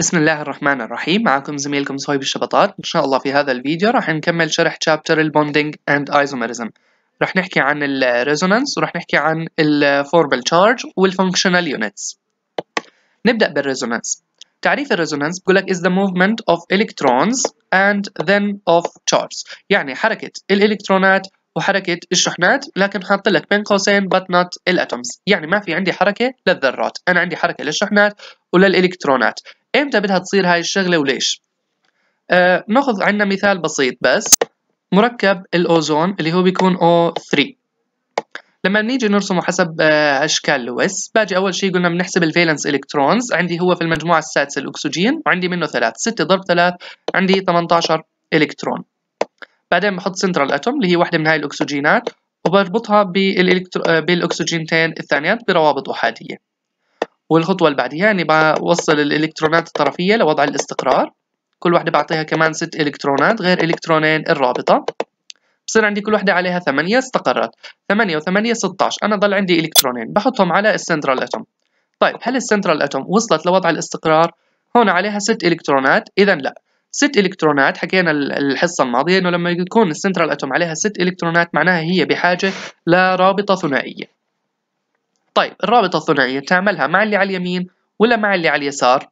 بسم الله الرحمن الرحيم معكم زميلكم صهيب الشبطات إن شاء الله في هذا الفيديو راح نكمل شرح chapter البوندينج اند isomerism راح نحكي عن الريزونانس وراح نحكي عن الفوربل تشارج والفانكشنال يونتس نبدأ بالريزونانس تعريف الريزونانس بقول لك از ذا موفمنت اوف الكترونز اند ذن اوف charges يعني حركة الإلكترونات وحركة الشحنات لكن حاط لك بين قوسين بات نوت الاتومز يعني ما في عندي حركة للذرات أنا عندي حركة للشحنات وللإلكترونات امتى بدها تصير هاي الشغله وليش آه ناخذ عندنا مثال بسيط بس مركب الاوزون اللي هو بيكون O3 لما بنيجي نرسمه حسب آه، اشكال لويس باجي اول شيء قلنا بنحسب الفالنس الكترونز عندي هو في المجموعه السادسه الاكسجين وعندي منه ثلاث 6 ضرب 3 عندي 18 الكترون بعدين بحط سنترال اتوم اللي هي واحده من هاي الاكسجينات وبربطها بالإلكترو... آه، بالاكسجينتين الثانيات بروابط احاديه والخطوة اللي بعديها أني بوصل الإلكترونات الطرفية لوضع الاستقرار كل واحدة بعطيها كمان ست إلكترونات غير إلكترونين الرابطة بصير عندي كل واحدة عليها ثمانية استقرت ثمانية وثمانية ستاش أنا ضل عندي إلكترونين بحطهم على السنترال أتوم طيب هل السنترال أتوم وصلت لوضع الاستقرار؟ هون عليها ست إلكترونات إذا لا ست إلكترونات حكينا الحصة الماضية إنه لما يكون السنترال أتوم عليها ست إلكترونات معناها هي بحاجة لرابطة ثنائية طيب الرابطة الثنائية تعملها مع اللي على اليمين ولا مع اللي على اليسار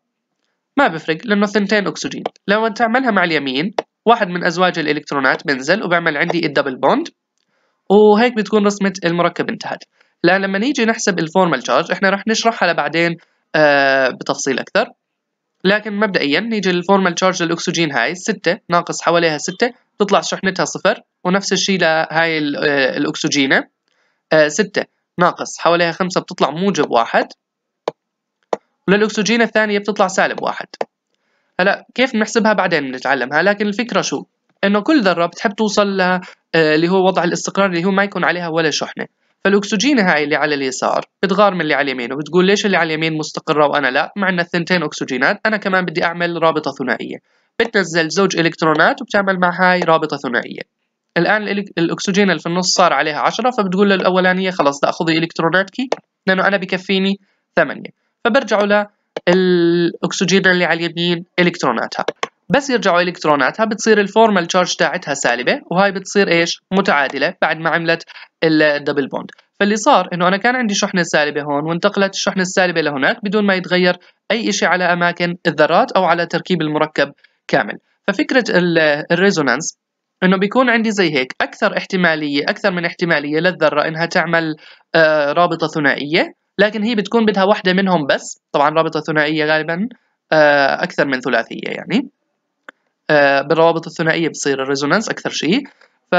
ما بفرق لأنه ثنتين أكسجين لو تعملها مع اليمين واحد من أزواج الإلكترونات بنزل وبعمل عندي الدبل بوند وهيك بتكون رسمة المركب انتهت لأن لما نيجي نحسب الفورمال تشارج احنا رح نشرحها لبعدين آه بتفصيل أكثر لكن مبدئيا نيجي للفورمال تشارج للأكسجين هاي 6 ناقص حواليها 6 تطلع شحنتها صفر ونفس الشيء لهاي آه، الأكسجينة 6 آه ناقص حواليها خمسة بتطلع موجب واحد وللأكسجين الثانية بتطلع سالب واحد هلا كيف بنحسبها بعدين بنتعلمها لكن الفكرة شو انه كل ذرة بتحب توصل ل آه، اللي هو وضع الاستقرار اللي هو ما يكون عليها ولا شحنة فالأكسجين هاي اللي على اليسار بتغار من اللي على اليمين وبتقول ليش اللي على اليمين مستقرة وأنا لا مع أن الثنتين أكسجينات أنا كمان بدي أعمل رابطة ثنائية بتنزل زوج إلكترونات وبتعمل مع هاي رابطة ثنائية الان الاكسجين اللي في النص صار عليها 10 فبتقول للاولانيه خلاص تاخذي خذي الكتروناتكي لانه انا بكفيني 8 فبرجعوا للاكسجين اللي على اليمين الكتروناتها بس يرجعوا الكتروناتها بتصير الفورمال تشارج تاعتها سالبه وهاي بتصير ايش متعادله بعد ما عملت الدبل بوند فاللي صار انه انا كان عندي شحنه سالبه هون وانتقلت الشحنه السالبه لهناك بدون ما يتغير اي شيء على اماكن الذرات او على تركيب المركب كامل ففكره الريزونانس انه بيكون عندي زي هيك اكثر احتماليه اكثر من احتماليه للذره انها تعمل آه، رابطه ثنائيه لكن هي بتكون بدها واحده منهم بس طبعا رابطه ثنائيه غالبا آه، اكثر من ثلاثيه يعني آه، بالروابط الثنائيه بتصير الريزونانس اكثر شيء ف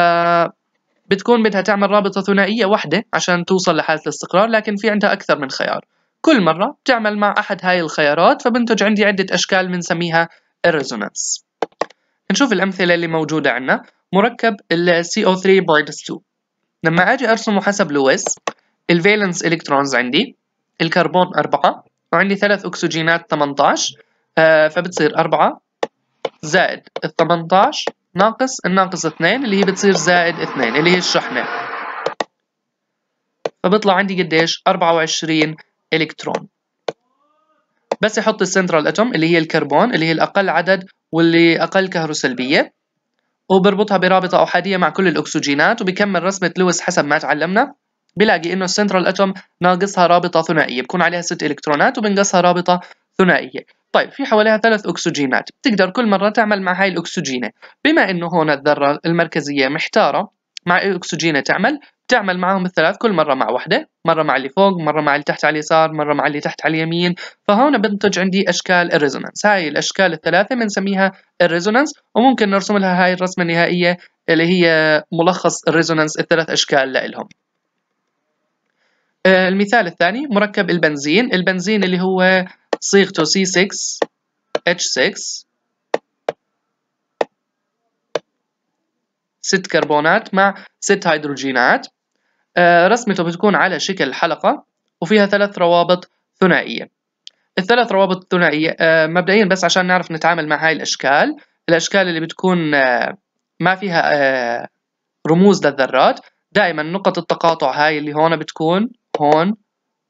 بتكون بدها تعمل رابطة ثنائية واحدة عشان توصل لحالة الاستقرار لكن في عندها أكثر من خيار كل مرة بتعمل مع أحد هاي الخيارات فبنتج عندي عدة أشكال بنسميها الريزونانس نشوف الأمثلة اللي موجودة عندنا مركب ال co 3 2 لما أجي أرسمه حسب لويس الفالنس إلكترونز عندي الكربون 4 وعندي ثلاث أكسجينات 18 آه فبتصير 4 زائد ال 18 ناقص الناقص 2 اللي هي بتصير زائد 2 اللي هي الشحنة فبيطلع عندي قديش 24 إلكترون بس يحط السنترال اتوم اللي هي الكربون اللي هي الاقل عدد واللي أقل كهروسلبية وبربطها برابطة أحادية مع كل الأكسجينات وبكمل رسمة لويس حسب ما تعلمنا بلاقي إنه السنترال أتوم ناقصها رابطة ثنائية بكون عليها ست إلكترونات وبنقصها رابطة ثنائية طيب في حواليها ثلاث أكسجينات بتقدر كل مرة تعمل مع هاي الأكسجينة بما إنه هون الذرة المركزية محتارة مع أي أكسجينة تعمل تعمل معاهم الثلاث كل مرة مع واحدة مرة مع اللي فوق مرة مع اللي تحت على اليسار مرة مع اللي تحت على اليمين فهون بنتج عندي أشكال الريزونانس هاي الأشكال الثلاثة بنسميها الريزونانس وممكن نرسم لها هاي الرسمة النهائية اللي هي ملخص الريزونانس الثلاث أشكال لإلهم آه، المثال الثاني مركب البنزين البنزين اللي هو صيغته C6H6 ست كربونات مع ست هيدروجينات آه، رسمته بتكون على شكل حلقة وفيها ثلاث روابط ثنائية الثلاث روابط الثنائية آه، مبدئيا بس عشان نعرف نتعامل مع هاي الأشكال الأشكال اللي بتكون آه، ما فيها رموز للذرات دائما نقط التقاطع هاي اللي هون بتكون هون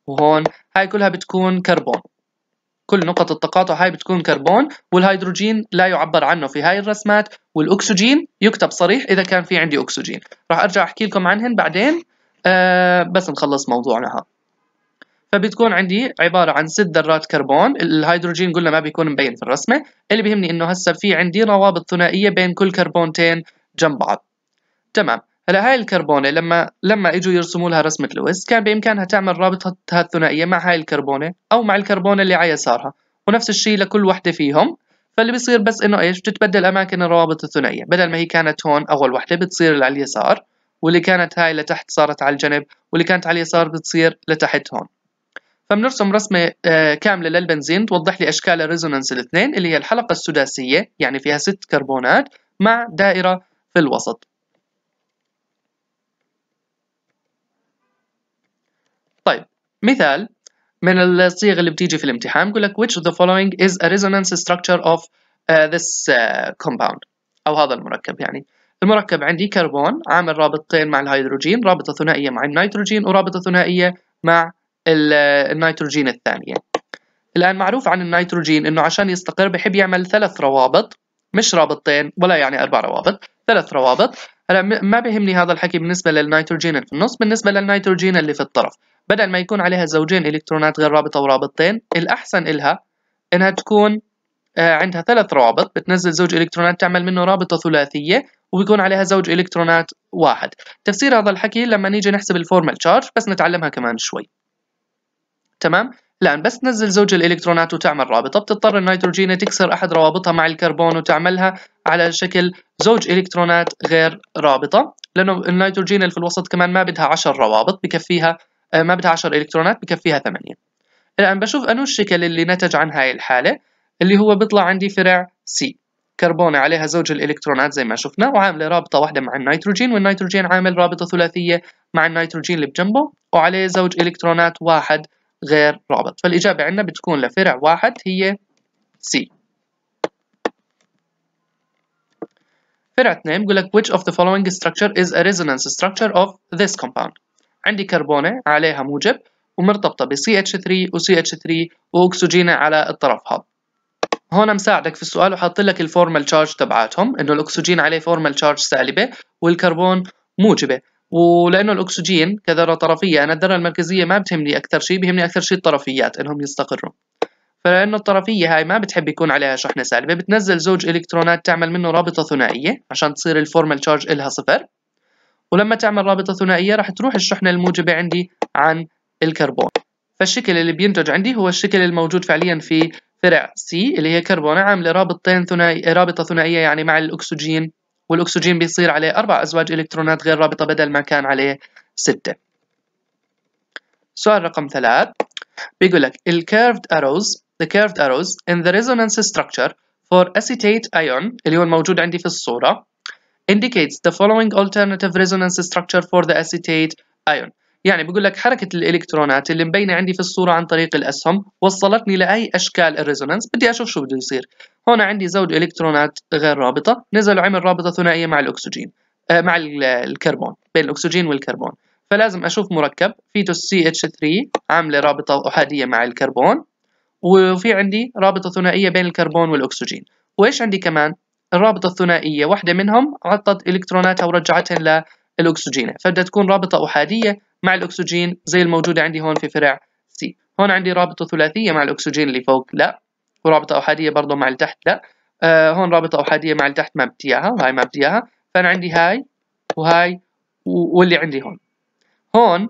وهون هاي كلها بتكون كربون كل نقط التقاطع هاي بتكون كربون والهيدروجين لا يعبر عنه في هاي الرسمات والاكسجين يكتب صريح اذا كان في عندي اكسجين راح ارجع احكي لكم عنهن بعدين آه بس نخلص موضوعنا فبتكون عندي عبارة عن ست ذرات كربون الهيدروجين قلنا ما بيكون مبين في الرسمة اللي بيهمني انه هسه في عندي روابط ثنائية بين كل كربونتين جنب بعض تمام هلا هاي الكربونة لما لما اجوا يرسموا لها رسمة لويس كان بامكانها تعمل رابطها الثنائية مع هاي الكربونة او مع الكربونة اللي على يسارها ونفس الشيء لكل وحدة فيهم فاللي بيصير بس انه ايش بتتبدل اماكن الروابط الثنائية بدل ما هي كانت هون اول وحدة بتصير اللي على اليسار واللي كانت هاي لتحت صارت على الجنب واللي كانت على اليسار بتصير لتحت هون فبنرسم رسمة آه، كاملة للبنزين توضح لي أشكال الريزونانس الاثنين اللي هي الحلقة السداسية يعني فيها ست كربونات مع دائرة في الوسط طيب مثال من الصيغ اللي بتيجي في الامتحان بقول لك which of the following is a resonance structure of uh, this uh, compound أو هذا المركب يعني المركب عندي كربون عامل رابطتين مع الهيدروجين رابطة ثنائية مع النيتروجين ورابطة ثنائية مع النيتروجين الثانية الآن معروف عن النيتروجين أنه عشان يستقر بحب يعمل ثلاث روابط مش رابطتين ولا يعني أربع روابط ثلاث روابط هلا ما بيهمني هذا الحكي بالنسبة للنيتروجين في النص بالنسبة للنيتروجين اللي في الطرف بدل ما يكون عليها زوجين إلكترونات غير رابطة ورابطتين الأحسن إلها إنها تكون آه، عندها ثلاث روابط بتنزل زوج إلكترونات تعمل منه رابطة ثلاثية وبيكون عليها زوج الكترونات واحد تفسير هذا الحكي لما نيجي نحسب الفورمال تشارج بس نتعلمها كمان شوي تمام الآن بس تنزل زوج الإلكترونات وتعمل رابطة بتضطر النيتروجينة تكسر أحد روابطها مع الكربون وتعملها على شكل زوج إلكترونات غير رابطة لأنه النيتروجين اللي في الوسط كمان ما بدها 10 روابط بكفيها آه، ما بدها 10 إلكترونات بكفيها 8 الآن بشوف أنو الشكل اللي نتج عن هاي الحالة اللي هو بيطلع عندي فرع سي كربونة عليها زوج الإلكترونات زي ما شفنا وعاملة رابطة واحدة مع النيتروجين والنيتروجين عامل رابطة ثلاثية مع النيتروجين اللي بجنبه وعليه زوج إلكترونات واحد غير رابط فالإجابة عندنا بتكون لفرع واحد هي سي فرع 2 بقول لك which of the following structure is a resonance structure of this compound عندي كربونة عليها موجب ومرتبطة ب CH3 و CH3 وأكسجينة على الطرف هذا هون مساعدك في السؤال وحاط لك الفورمال تشارج تبعاتهم انه الاكسجين عليه فورمال تشارج سالبه والكربون موجبه ولانه الاكسجين كذره طرفيه انا الذره المركزيه ما بتهمني اكثر شيء بيهمني اكثر شيء الطرفيات انهم يستقروا فلانه الطرفيه هاي ما بتحب يكون عليها شحنه سالبه بتنزل زوج الكترونات تعمل منه رابطه ثنائيه عشان تصير الفورمال تشارج الها صفر ولما تعمل رابطه ثنائيه راح تروح الشحنه الموجبه عندي عن الكربون فالشكل اللي بينتج عندي هو الشكل الموجود فعليا في فرع سي اللي هي كربون عامله رابطتين ثنائي رابطه ثنائيه يعني مع الاكسجين والاكسجين بيصير عليه اربع ازواج الكترونات غير رابطه بدل ما كان عليه سته سؤال رقم ثلاث بيقول لك ال curved arrows the curved arrows in the resonance structure for acetate ion اللي هو الموجود عندي في الصورة indicates the following alternative resonance structure for the acetate ion يعني بيقول لك حركة الإلكترونات اللي مبينة عندي في الصورة عن طريق الأسهم وصلتني لأي أشكال الريزونانس بدي أشوف شو بده يصير هون عندي زوج إلكترونات غير رابطة نزل وعمل رابطة ثنائية مع الأكسجين آه مع الكربون بين الأكسجين والكربون فلازم أشوف مركب فيتوس CH3 عاملة رابطة أحادية مع الكربون وفي عندي رابطة ثنائية بين الكربون والأكسجين وإيش عندي كمان الرابطة الثنائية واحدة منهم عطت إلكتروناتها ورجعتها للأكسجين فبدها تكون رابطة أحادية مع الأكسجين زي الموجودة عندي هون في فرع سي هون عندي رابطة ثلاثية مع الأكسجين اللي فوق لا ورابطة أحادية برضه مع اللي تحت لا آه هون رابطة أحادية مع اللي تحت ما بدي إياها وهي ما بدي إياها فأنا عندي هاي وهاي واللي عندي هون هون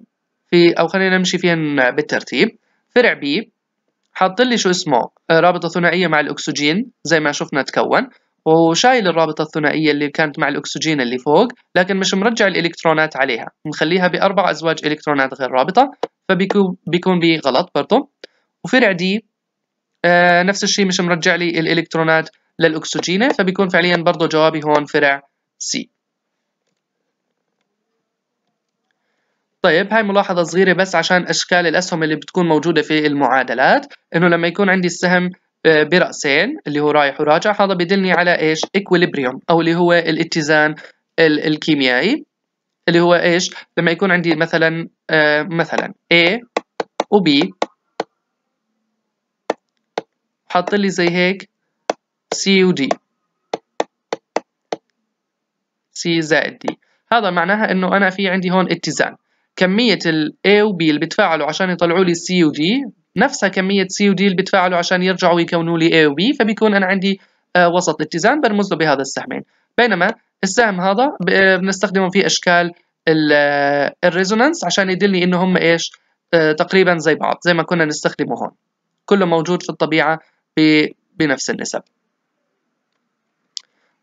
في أو خلينا نمشي فيهن بالترتيب فرع بي حاط لي شو اسمه آه، رابطة ثنائية مع الأكسجين زي ما شفنا تكون وشايل الرابطة الثنائية اللي كانت مع الأكسجين اللي فوق لكن مش مرجع الإلكترونات عليها مخليها بأربع أزواج إلكترونات غير رابطة فبيكون بي غلط برضو وفرع دي آه نفس الشيء مش مرجع لي الإلكترونات للأكسجينة فبيكون فعليا برضو جوابي هون فرع سي طيب هاي ملاحظة صغيرة بس عشان أشكال الأسهم اللي بتكون موجودة في المعادلات إنه لما يكون عندي السهم برأسين اللي هو رايح وراجع هذا بيدلني على ايش اكوليبريوم او اللي هو الاتزان الكيميائي اللي هو ايش لما يكون عندي مثلا آه، مثلا A و B حط لي زي هيك C و D C زائد D هذا معناها انه انا في عندي هون اتزان كمية ال A و B اللي بتفاعلوا عشان يطلعوا لي C و D نفسها كمية سي ودي اللي بتفاعلوا عشان يرجعوا يكونوا لي A وB فبيكون أنا عندي آه، وسط اتزان برمز له بهذا السهمين بينما السهم هذا آه، بنستخدمه في أشكال آه، الريزونانس عشان يدلني إنه هم إيش تقريبا زي بعض زي ما كنا نستخدمه هون كله موجود في الطبيعة بنفس النسب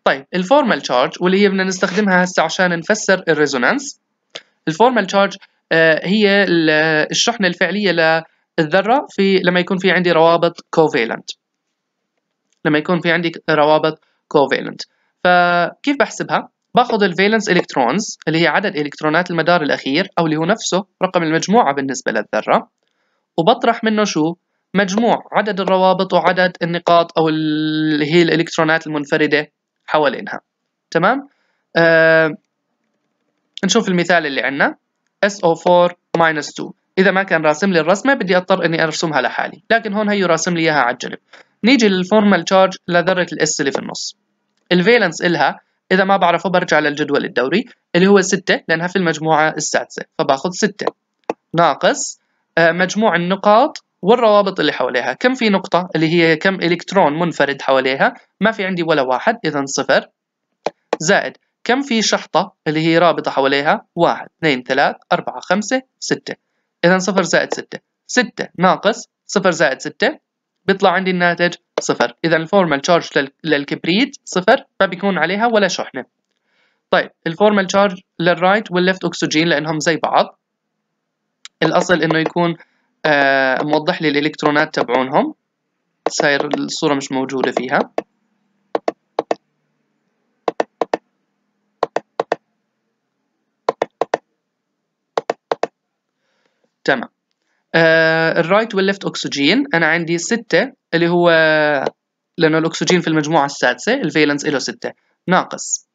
طيب الفورمال تشارج واللي هي بدنا نستخدمها هسه عشان نفسر الريزونانس الفورمال تشارج هي الشحنة الفعلية الذرة في لما يكون في عندي روابط كوفيلنت لما يكون في عندي روابط كوفيلنت فكيف بحسبها؟ باخذ الفيلنس الكترونز اللي هي عدد الكترونات المدار الاخير او اللي هو نفسه رقم المجموعه بالنسبه للذره وبطرح منه شو؟ مجموع عدد الروابط وعدد النقاط او اللي هي الالكترونات المنفرده حوالينها تمام؟ آه نشوف المثال اللي عندنا SO4 2 اذا ما كان راسم لي الرسمه بدي اضطر اني ارسمها لحالي لكن هون هيو راسم لي اياها على الجنب نيجي للفورمال تشارج لذره الاس اللي في النص الفالنس الها اذا ما بعرفه برجع للجدول الدوري اللي هو 6 لانها في المجموعه السادسه فباخذ 6 ناقص آه، مجموع النقاط والروابط اللي حواليها كم في نقطة اللي هي كم إلكترون منفرد حواليها ما في عندي ولا واحد إذا صفر زائد كم في شحطة اللي هي رابطة حواليها واحد اثنين ثلاث أربعة خمسة ستة إذا صفر زائد ستة ستة ناقص صفر زائد ستة بيطلع عندي الناتج صفر إذا الفورمال تشارج للكبريت صفر ما عليها ولا شحنة طيب الفورمال تشارج للرايت والليفت أكسجين لأنهم زي بعض الأصل إنه يكون آه موضح لي الإلكترونات تبعونهم صاير الصورة مش موجودة فيها تمام آه الرايت والليفت اكسجين انا عندي سته اللي هو لانه الاكسجين في المجموعه السادسه الفالنس له سته ناقص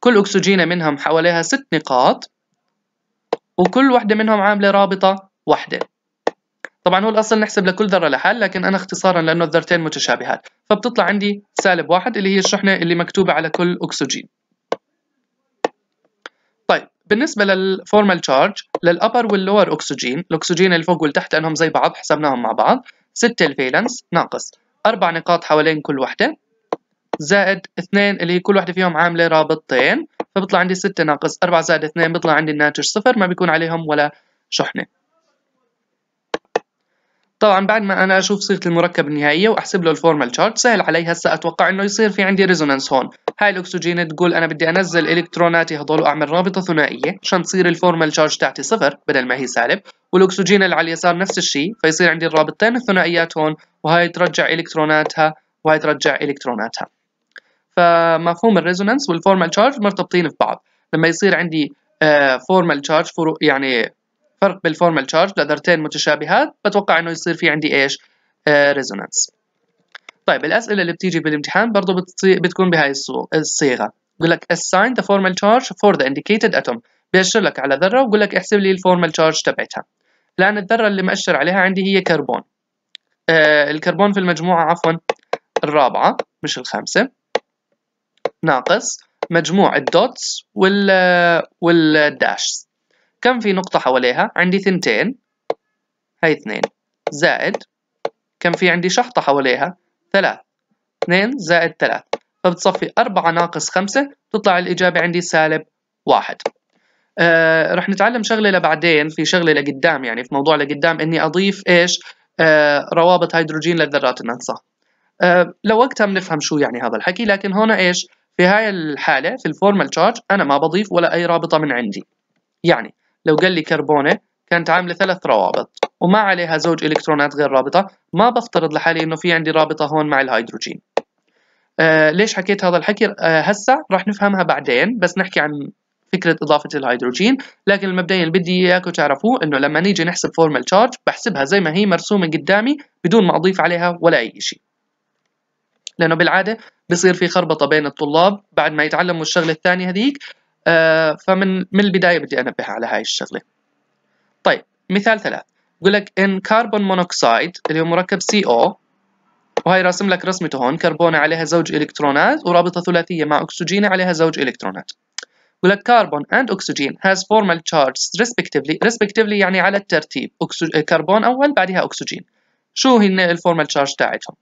كل اكسجينه منهم حواليها ست نقاط وكل وحده منهم عامله رابطه واحده طبعا هو الاصل نحسب لكل ذره لحال لكن انا اختصارا لانه الذرتين متشابهات فبتطلع عندي سالب واحد اللي هي الشحنه اللي مكتوبه على كل اكسجين بالنسبة للفورمال تشارج للأبر واللور أكسجين الأكسجين اللي فوق والتحت لأنهم زي بعض حسبناهم مع بعض 6 الفيلنس ناقص أربع نقاط حوالين كل وحدة زائد اثنين اللي كل وحدة فيهم عاملة رابطتين فبطلع عندي 6 ناقص 4 زائد 2 بطلع عندي الناتج صفر ما بيكون عليهم ولا شحنة طبعا بعد ما انا اشوف صيغه المركب النهائيه واحسب له الفورمال تشارت سهل علي هسه اتوقع انه يصير في عندي ريزونانس هون هاي الاكسجين تقول انا بدي انزل الكتروناتي هذول واعمل رابطه ثنائيه عشان تصير الفورمال تشارج تاعتي صفر بدل ما هي سالب والاكسجين اللي على اليسار نفس الشيء فيصير عندي الرابطتين الثنائيات هون وهي ترجع الكتروناتها وهي ترجع الكتروناتها فمفهوم الريزونانس والفورمال تشارج مرتبطين في بعض لما يصير عندي آه، فورمال تشارج يعني فرق بالفورمال تشارج لدرتين متشابهات بتوقع انه يصير في عندي ايش ريزونانس آه، طيب الاسئله اللي بتيجي بالامتحان برضه بتكون بهاي الصيغه بقول لك assign the formal charge for the indicated atom بيأشر لك على ذره وبقول لك احسب لي الفورمال تشارج تبعتها لان الذره اللي مأشر عليها عندي هي كربون آه الكربون في المجموعه عفوا الرابعه مش الخامسه ناقص مجموع الدوتس وال والداش كم في نقطة حواليها؟ عندي ثنتين هاي اثنين زائد كم في عندي شحطة حواليها؟ ثلاث اثنين زائد ثلاث فبتصفي أربعة ناقص خمسة تطلع الإجابة عندي سالب واحد آه رح نتعلم شغلة لبعدين في شغلة لقدام يعني في موضوع لقدام إني أضيف إيش آه روابط هيدروجين للذرات الناقصة آه لوقتها بنفهم شو يعني هذا الحكي لكن هنا إيش في هاي الحالة في الفورمال تشارج أنا ما بضيف ولا أي رابطة من عندي يعني لو قال لي كربونة كانت عاملة ثلاث روابط وما عليها زوج إلكترونات غير رابطة ما بفترض لحالي إنه في عندي رابطة هون مع الهيدروجين آه ليش حكيت هذا الحكي آه هسا راح نفهمها بعدين بس نحكي عن فكرة إضافة الهيدروجين لكن المبدئي اللي بدي إياكم تعرفوه إنه لما نيجي نحسب فورمال تشارج بحسبها زي ما هي مرسومة قدامي بدون ما أضيف عليها ولا أي شيء لأنه بالعادة بصير في خربطة بين الطلاب بعد ما يتعلموا الشغلة الثانية هذيك آه، فمن من البداية بدي أنبه على هاي الشغلة طيب مثال ثلاث بقول لك إن كربون مونوكسيد اللي هو مركب سي او وهي راسم لك رسمته هون كربونة عليها زوج إلكترونات ورابطة ثلاثية مع اكسجين عليها زوج إلكترونات بقول لك كربون and oxygen has formal charges ريسبكتيفلي ريسبكتيفلي يعني على الترتيب كربون أول بعدها أكسجين شو هي الفورمال تشارج تاعتهم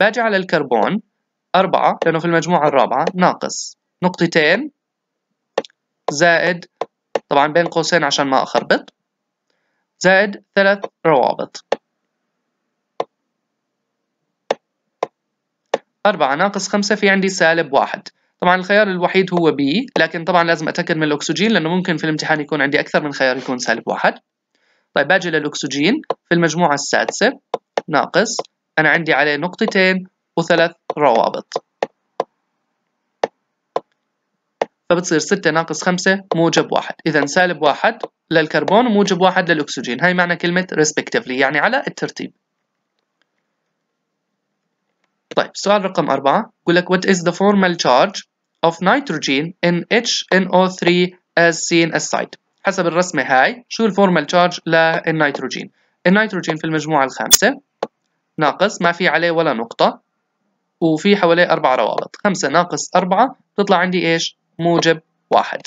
باجي على الكربون أربعة لأنه في المجموعة الرابعة ناقص نقطتين زائد طبعا بين قوسين عشان ما أخربط زائد ثلاث روابط أربعة ناقص خمسة في عندي سالب واحد طبعا الخيار الوحيد هو بي لكن طبعا لازم أتأكد من الأكسجين لأنه ممكن في الامتحان يكون عندي أكثر من خيار يكون سالب واحد طيب باجي للأكسجين في المجموعة السادسة ناقص أنا عندي عليه نقطتين وثلاث روابط فبتصير 6 ناقص 5 موجب 1 اذا سالب 1 للكربون وموجب 1 للاكسجين هاي معنى كلمه respectively يعني على الترتيب طيب سؤال رقم 4 بقول لك what is the formal charge of nitrogen in HNO3 as seen as side حسب الرسمة هاي شو الفورمال تشارج للنيتروجين النيتروجين في المجموعة الخامسة ناقص ما في عليه ولا نقطة وفي حواليه أربع روابط خمسة ناقص أربعة تطلع عندي إيش موجب واحد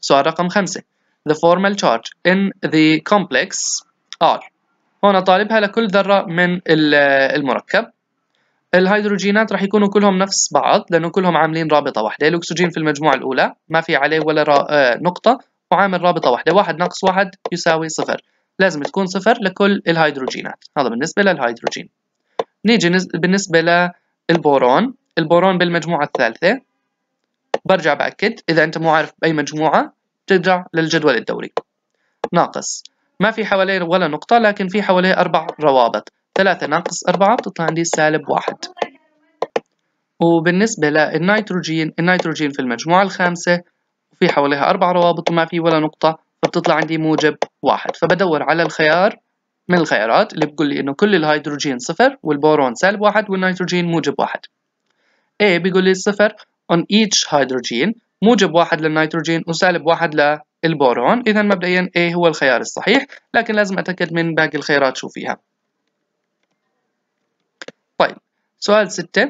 سؤال رقم خمسة The formal charge in the complex R هنا طالبها لكل ذرة من المركب الهيدروجينات راح يكونوا كلهم نفس بعض لأنه كلهم عاملين رابطة واحدة الأكسجين في المجموعة الأولى ما في عليه ولا آه، نقطة وعامل رابطة واحدة واحد ناقص واحد يساوي صفر لازم تكون صفر لكل الهيدروجينات هذا بالنسبة للهيدروجين نيجي بالنسبة للبورون البورون بالمجموعة الثالثة برجع بأكد إذا أنت مو عارف بأي مجموعة بترجع للجدول الدوري ناقص ما في حواليه ولا نقطة لكن في حواليه أربع روابط ثلاثة ناقص أربعة بتطلع عندي سالب واحد وبالنسبة للنيتروجين النيتروجين في المجموعة الخامسة وفي حواليها أربع روابط وما في ولا نقطة فبتطلع عندي موجب واحد فبدور على الخيار من الخيارات اللي بقول لي إنه كل الهيدروجين صفر والبورون سالب واحد والنيتروجين موجب واحد A بيقول لي صفر on each hydrogen موجب واحد للنيتروجين وسالب واحد للبورون إذا مبدئيا A هو الخيار الصحيح لكن لازم أتأكد من باقي الخيارات شو فيها طيب سؤال 6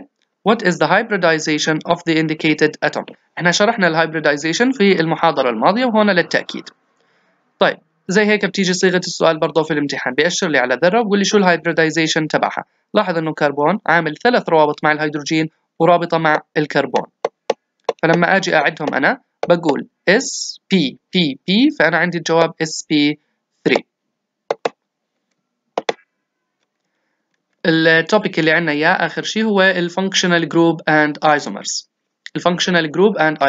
What is the hybridization of the indicated atom؟ احنا شرحنا الهايبريدايزيشن في المحاضرة الماضية وهنا للتأكيد. طيب زي هيك بتيجي صيغة السؤال برضه في الامتحان بيأشر لي على ذرة وبقول لي شو الهايبريدايزيشن تبعها. لاحظ انه كربون عامل ثلاث روابط مع الهيدروجين ورابطة مع الكربون فلما أجي أعدهم أنا بقول اس بي بي بي فأنا عندي الجواب اس بي 3 التوبيك اللي عندنا إياه آخر شيء هو الفانكشنال جروب اند ايزومرز الفانكشنال جروب اند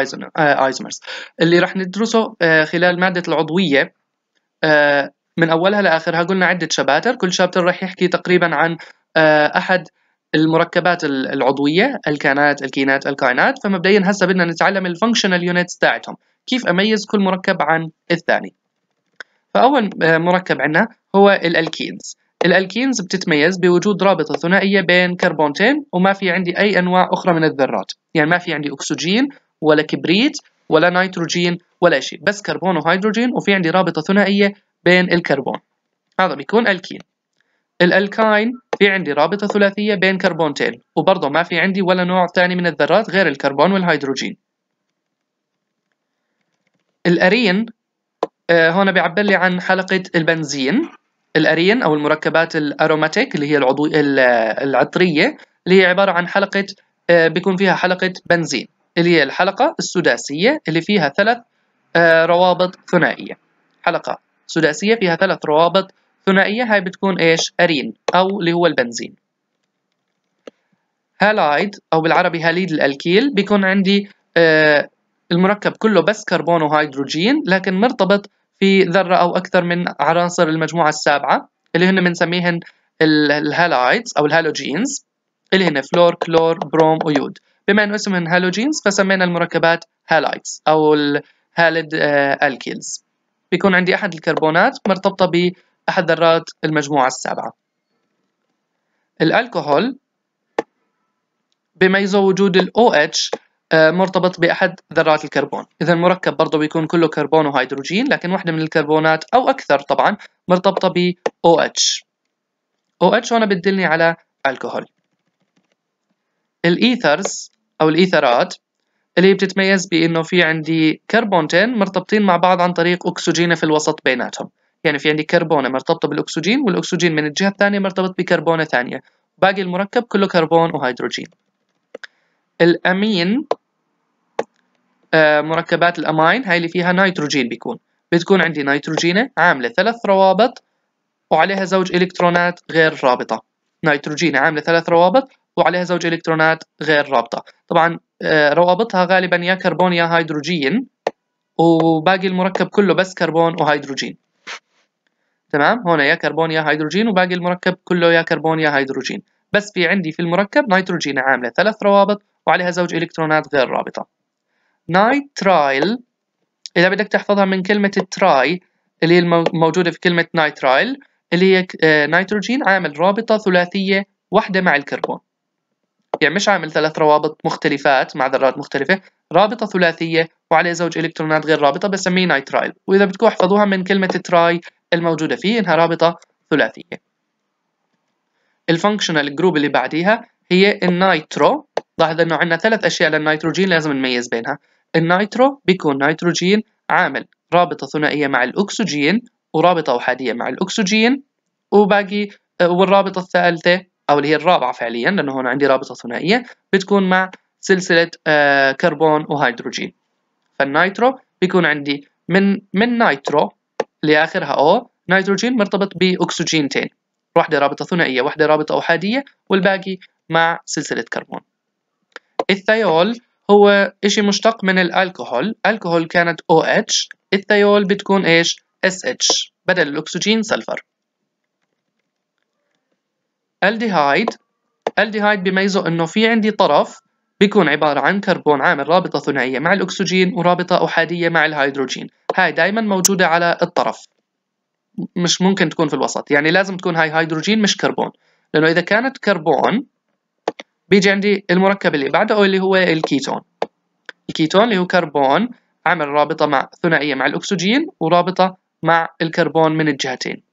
ايزومرز اللي راح ندرسه آه، خلال مادة العضوية آه، من أولها لآخرها قلنا عدة شباتر كل شابتر راح يحكي تقريبا عن آه، أحد المركبات العضويه الكانات الكينات الكائنات فمبدئيا هسه بدنا نتعلم الفانكشنال يونتس تاعتهم كيف اميز كل مركب عن الثاني فاول آه، مركب عندنا هو الالكينز الالكينز بتتميز بوجود رابطه ثنائيه بين كربونتين وما في عندي اي انواع اخرى من الذرات يعني ما في عندي اكسجين ولا كبريت ولا نيتروجين ولا شيء بس كربون وهيدروجين وفي عندي رابطه ثنائيه بين الكربون هذا بيكون الكين الالكاين في عندي رابطه ثلاثيه بين كربونتين وبرضه ما في عندي ولا نوع ثاني من الذرات غير الكربون والهيدروجين الارين هون آه، بيعبر لي عن حلقه البنزين الارين او المركبات الاروماتيك اللي هي العضو العطريه اللي هي عباره عن حلقه آه، بيكون فيها حلقه بنزين اللي هي الحلقه السداسيه اللي فيها ثلاث آه، روابط ثنائيه حلقه سداسيه فيها ثلاث روابط ثنائية هاي بتكون إيش أرين أو اللي هو البنزين هالايد أو بالعربي هاليد الألكيل بيكون عندي آه المركب كله بس كربون وهيدروجين لكن مرتبط في ذرة أو أكثر من عناصر المجموعة السابعة اللي هن بنسميهن الهالايدز أو الهالوجينز اللي هن فلور كلور بروم ويود بما أنه اسمهن هالوجينز فسمينا المركبات هالايدز أو الهاليد آه ألكيلز بيكون عندي أحد الكربونات مرتبطة ب أحد ذرات المجموعة السابعة الألكوهول بميزه وجود الـ OH آه، مرتبط بأحد ذرات الكربون إذا المركب برضه بيكون كله كربون وهيدروجين لكن واحدة من الكربونات أو أكثر طبعا مرتبطة بـ OH OH هنا بتدلني على الكهول الإيثرز أو الإيثرات اللي بتتميز بأنه في عندي كربونتين مرتبطين مع بعض عن طريق أكسجين في الوسط بيناتهم يعني في عندي كربونه مرتبطه بالاكسجين والاكسجين من الجهه الثانيه مرتبط بكربونه ثانيه باقي المركب كله كربون وهيدروجين الامين آه مركبات الامين هاي اللي فيها نيتروجين بيكون بتكون عندي نيتروجينه عامله ثلاث روابط وعليها زوج الكترونات غير رابطه نيتروجينه عامله ثلاث روابط وعليها زوج الكترونات غير رابطه طبعا آه روابطها غالبا يا كربون يا هيدروجين وباقي المركب كله بس كربون وهيدروجين تمام هنا يا كربون يا هيدروجين وباقي المركب كله يا كربون يا هيدروجين بس في عندي في المركب نيتروجين عامله ثلاث روابط وعليها زوج الكترونات غير رابطه نايترايل اذا بدك تحفظها من كلمه التراي اللي هي موجوده في كلمه نايترايل اللي هي آه، نيتروجين عامل رابطه ثلاثيه واحده مع الكربون يعني مش عامل ثلاث روابط مختلفات مع ذرات مختلفه رابطه ثلاثيه وعليه زوج الكترونات غير رابطه بسميه نايترايل واذا بدكم احفظوها من كلمه تراي الموجودة فيه إنها رابطة ثلاثية الفانكشنال جروب اللي بعديها هي النيترو لاحظ انه عندنا ثلاث اشياء للنيتروجين لازم نميز بينها النيترو بيكون نيتروجين عامل رابطة ثنائية مع الأكسجين ورابطة أحادية مع الأكسجين وباقي آه، والرابطة الثالثة أو اللي هي الرابعة فعليا لأنه هون عندي رابطة ثنائية بتكون مع سلسلة آه، كربون وهيدروجين فالنيترو بيكون عندي من من نيترو لاخرها او O نيتروجين مرتبط بأكسجينتين واحدة رابطة ثنائية واحدة رابطة أحادية والباقي مع سلسلة كربون الثيول هو إشي مشتق من الألكوهول الكوهول كانت OH الثيول بتكون إيش SH بدل الأكسجين سلفر الديهايد الديهايد بميزه إنه في عندي طرف بيكون عبارة عن كربون عامل رابطة ثنائية مع الأكسجين ورابطة أحادية مع الهيدروجين هاي دائما موجودة على الطرف مش ممكن تكون في الوسط يعني لازم تكون هاي هيدروجين مش كربون لأنه إذا كانت كربون بيجي عندي المركب اللي بعده اللي هو الكيتون الكيتون اللي هو كربون عامل رابطة مع ثنائية مع الأكسجين ورابطة مع الكربون من الجهتين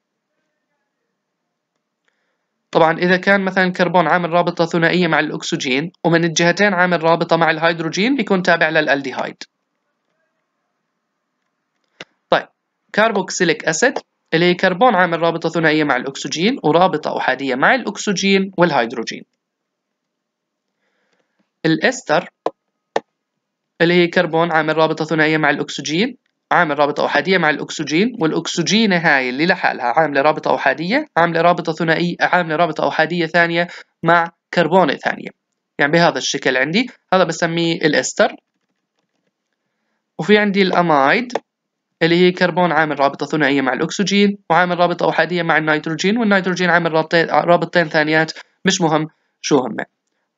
طبعا إذا كان مثلا الكربون عامل رابطة ثنائية مع الأكسجين ومن الجهتين عامل رابطة مع الهيدروجين بيكون تابع للألديهايد طيب كاربوكسيليك أسيد اللي هي كربون عامل رابطة ثنائية مع الأكسجين ورابطة أحادية مع الأكسجين والهيدروجين الإستر اللي هي كربون عامل رابطة ثنائية مع الأكسجين عامل رابطة أحادية مع الأكسجين والأكسجين هاي اللي لحالها عاملة رابطة أحادية عاملة رابطة ثنائية عاملة رابطة أحادية ثانية مع كربونة ثانية يعني بهذا الشكل عندي هذا بسميه الإستر وفي عندي الأمايد اللي هي كربون عامل رابطة ثنائية مع الأكسجين وعامل رابطة أحادية مع النيتروجين والنيتروجين عامل رابطتين ثانيات مش مهم شو هم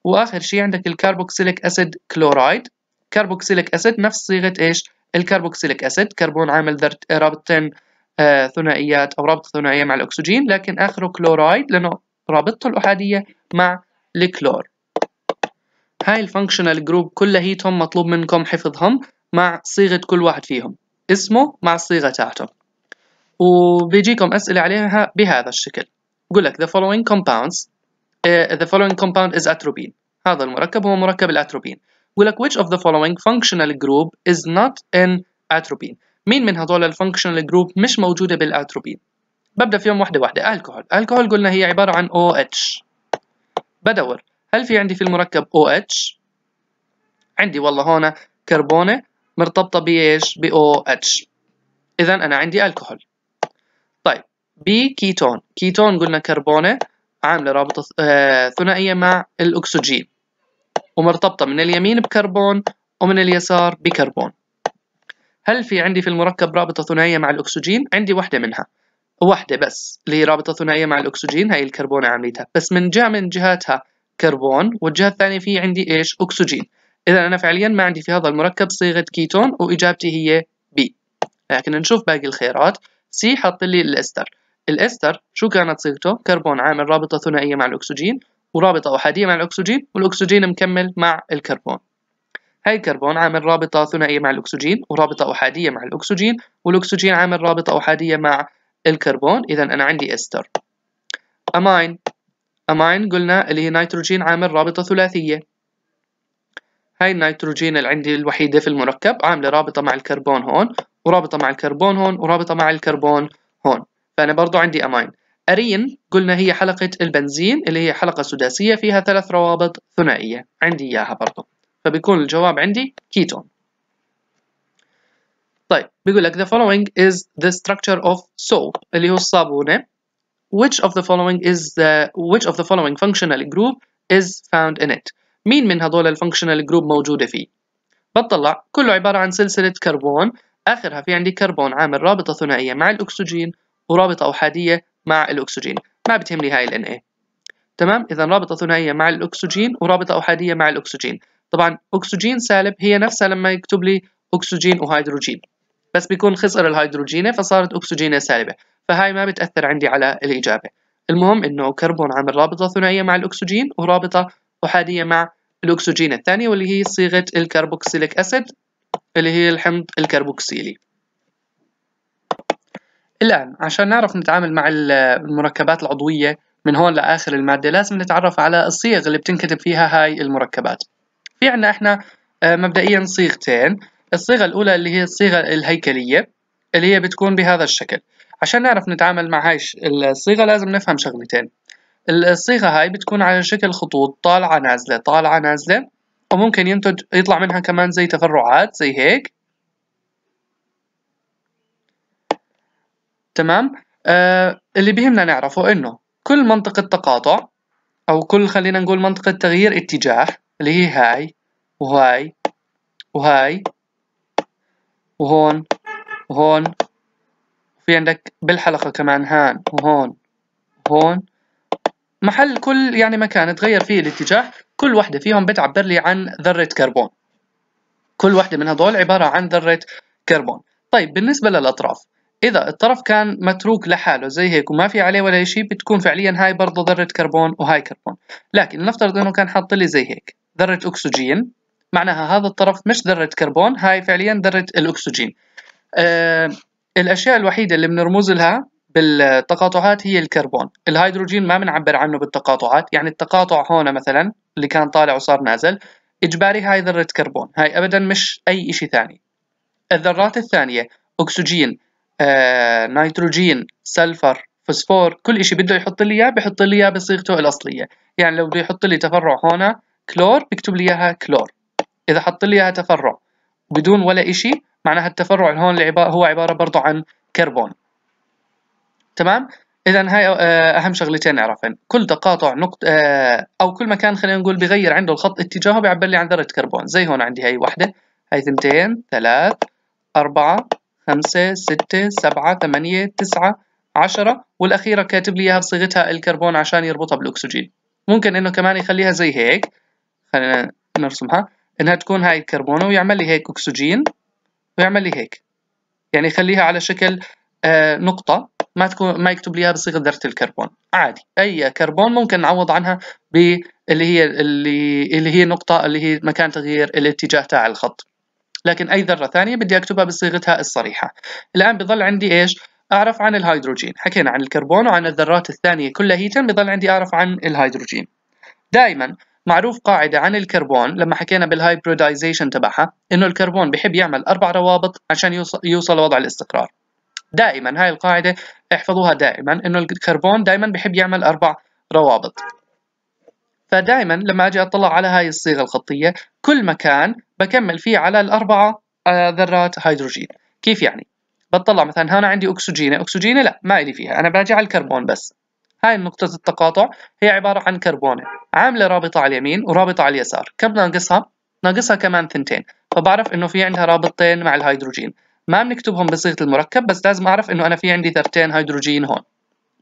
وآخر شيء عندك الكربوكسيليك أسيد كلورايد كربوكسيليك أسيد نفس صيغة إيش الكربوكسيليك أسيد كربون عامل رابطتين آه ثنائيات أو رابطة ثنائية مع الأكسجين لكن آخره كلورايد لأنه رابطته الأحادية مع الكلور هاي الفانكشنال جروب كلهيتهم مطلوب منكم حفظهم مع صيغة كل واحد فيهم اسمه مع الصيغة تاعته وبيجيكم أسئلة عليها بهذا الشكل بقول لك the following compounds uh, the following compound is atropine هذا المركب هو مركب الأتروبين بيقول لك which of the following functional group is not in atropine مين من هذول الفانكشنال جروب مش موجوده بالاتروبين ببدا فيهم واحده واحده الكحول الكحول قلنا هي عباره عن او اتش بدور هل في عندي في المركب او اتش عندي والله هون كربونه مرتبطه بايش باو اتش اذا انا عندي الكحول طيب بي كيتون كيتون قلنا كربونه عامله رابطه آه، ثنائيه مع الاكسجين ومرتبطة من اليمين بكربون ومن اليسار بكربون هل في عندي في المركب رابطة ثنائية مع الأكسجين؟ عندي واحدة منها واحدة بس اللي هي رابطة ثنائية مع الأكسجين هاي الكربون عاملتها بس من جهة من جهاتها كربون والجهة الثانية في عندي إيش؟ أكسجين إذا أنا فعليا ما عندي في هذا المركب صيغة كيتون وإجابتي هي بي لكن نشوف باقي الخيارات سي حط لي الإستر الإستر شو كانت صيغته؟ كربون عامل رابطة ثنائية مع الأكسجين ورابطة أحادية مع الأكسجين والأكسجين مكمل مع الكربون هاي الكربون عامل رابطة ثنائية مع الأكسجين ورابطة أحادية مع الأكسجين والأكسجين عامل رابطة أحادية مع الكربون إذا أنا عندي إستر أمين أمين قلنا اللي هي نيتروجين عامل رابطة ثلاثية هاي النيتروجين اللي عندي الوحيدة في المركب عاملة رابطة مع الكربون هون ورابطة مع الكربون هون ورابطة مع الكربون هون فأنا برضو عندي أمين أرين قلنا هي حلقة البنزين اللي هي حلقة سداسية فيها ثلاث روابط ثنائية عندي إياها برضو فبيكون الجواب عندي كيتون طيب بيقول لك the following is the structure of soap اللي هو الصابونة which of the following is the, which of the following functional group is found in it مين من هذول الفانكشنال جروب موجودة فيه بطلع كله عبارة عن سلسلة كربون آخرها في عندي كربون عامل رابطة ثنائية مع الأكسجين ورابطة أحادية مع الأكسجين ما بتهمني هاي ال Na تمام إذا رابطة ثنائية مع الأكسجين ورابطة أحادية مع الأكسجين طبعا أكسجين سالب هي نفسها لما يكتب لي أكسجين وهيدروجين بس بيكون خسر الهيدروجينة فصارت أكسجينة سالبة فهاي ما بتأثر عندي على الإجابة المهم إنه كربون عامل رابطة ثنائية مع الأكسجين ورابطة أحادية مع الأكسجين الثانية واللي هي صيغة الكربوكسيليك أسيد اللي هي الحمض الكربوكسيلي الآن عشان نعرف نتعامل مع المركبات العضوية من هون لآخر المادة لازم نتعرف على الصيغ اللي بتنكتب فيها هاي المركبات في عنا احنا آه، مبدئيا صيغتين الصيغة الأولى اللي هي الصيغة الهيكلية اللي هي بتكون بهذا الشكل عشان نعرف نتعامل مع هاي الصيغة لازم نفهم شغلتين الصيغة هاي بتكون على شكل خطوط طالعة نازلة طالعة نازلة وممكن ينتج يطلع منها كمان زي تفرعات زي هيك تمام؟ آه اللي بيهمنا نعرفه إنه كل منطقة تقاطع أو كل خلينا نقول منطقة تغيير اتجاه اللي هي هاي وهاي وهاي وهون وهون في عندك بالحلقة كمان هان وهون وهون محل كل يعني مكان تغير فيه الاتجاه كل واحدة فيهم بتعبر لي عن ذرة كربون كل واحدة من هذول عبارة عن ذرة كربون طيب بالنسبة للأطراف إذا الطرف كان متروك لحاله زي هيك وما في عليه ولا شيء بتكون فعليا هاي برضه ذرة كربون وهاي كربون لكن لنفترض إنه كان حاط لي زي هيك ذرة أكسجين معناها هذا الطرف مش ذرة كربون هاي فعليا ذرة الأكسجين آه الأشياء الوحيدة اللي بنرمز لها بالتقاطعات هي الكربون الهيدروجين ما بنعبر عنه بالتقاطعات يعني التقاطع هون مثلا اللي كان طالع وصار نازل إجباري هاي ذرة كربون هاي أبدا مش أي شيء ثاني الذرات الثانية أكسجين آه، نيتروجين سلفر فوسفور كل شيء بده يحط لي اياه بحط لي اياه بصيغته الاصليه يعني لو بده يحط لي تفرع هون كلور بكتب لي اياها كلور اذا حط لي اياها تفرع بدون ولا إشي معناها التفرع اللي هون هو عباره برضه عن كربون تمام اذا هاي آه، اهم شغلتين نعرفن كل تقاطع نقطه آه، او كل مكان خلينا نقول بغير عنده الخط اتجاهه بيعبر لي عن ذره كربون زي هون عندي هاي وحده هاي ثنتين ثلاث أربعة خمسة ستة سبعة ثمانية تسعة عشرة والأخيرة كاتب لي إياها بصيغتها الكربون عشان يربطها بالأكسجين ممكن إنه كمان يخليها زي هيك خلينا نرسمها إنها تكون هاي الكربون ويعمل لي هيك أكسجين ويعمل لي هيك يعني يخليها على شكل آه، نقطة ما تكون ما يكتب لي اياها بصيغه ذره الكربون عادي اي كربون ممكن نعوض عنها باللي هي اللي اللي هي نقطه اللي هي مكان تغيير الاتجاه تاع الخط لكن أي ذرة ثانية بدي أكتبها بصيغتها الصريحة الآن بضل عندي إيش؟ أعرف عن الهيدروجين حكينا عن الكربون وعن الذرات الثانية كلها كلهيتا بضل عندي أعرف عن الهيدروجين دائما معروف قاعدة عن الكربون لما حكينا بالهايبريدايزيشن تبعها إنه الكربون بحب يعمل أربع روابط عشان يوصل, يوصل لوضع الاستقرار دائما هاي القاعدة احفظوها دائما إنه الكربون دائما بحب يعمل أربع روابط فدائما لما أجي أطلع على هاي الصيغة الخطية كل مكان بكمل فيه على الأربعة آه، ذرات هيدروجين كيف يعني؟ بطلع مثلا هنا عندي أكسجينة أكسجينة لا ما لي فيها أنا باجي على الكربون بس هاي نقطة التقاطع هي عبارة عن كربونة عاملة رابطة على اليمين ورابطة على اليسار كم ناقصها؟ ناقصها كمان ثنتين فبعرف إنه في عندها رابطتين مع الهيدروجين ما بنكتبهم بصيغة المركب بس لازم أعرف إنه أنا في عندي ذرتين هيدروجين هون